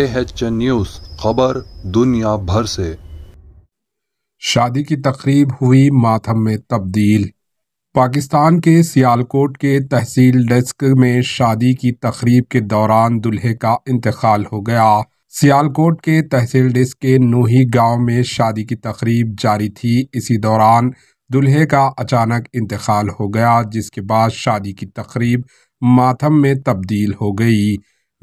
ए news खबर दुनिया भर से शादी की तकरीब हुई माथम में तब्दील पाकिस्तान के सियालकोट के तहसील डेस्क में शादी की तकरीब के दौरान दुल्हे का इंतकाल हो गया सियालकोट के तहसील डेस्क के नूही गांव में शादी की तकरीब जारी थी इसी दौरान दुल्हे का अचानक इंतकाल हो गया जिसके बाद शादी की तकरीब माथम में तब्दील हो गई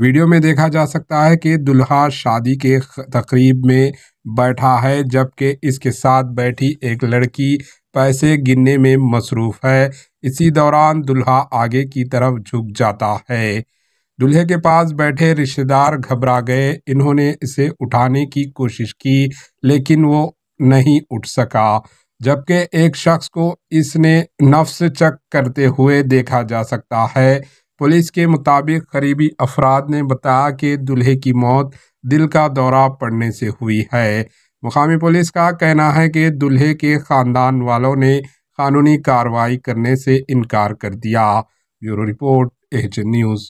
वीडियो में देखा जा सकता है कि दुल्हा शादी के तकरीब में बैठा है जबकि इसके साथ बैठी एक लड़की पैसे गिनने में मसरूफ़ है इसी दौरान दुल्हा आगे की तरफ झुक जाता है दुल्हे के पास बैठे रिश्तेदार घबरा गए इन्होंने इसे उठाने की कोशिश की लेकिन वो नहीं उठ सका जबकि एक शख्स को इसने नफ्स चक करते हुए देखा जा सकता है पुलिस के मुताबिक करीबी अफराद ने बताया कि दुल्हे की मौत दिल का दौरा पड़ने से हुई है मुकामी पुलिस का कहना है कि दुल्हे के ख़ानदान वालों ने कानूनी कार्रवाई करने से इनकार कर दिया ब्यूरो रिपोर्ट एच न्यूज़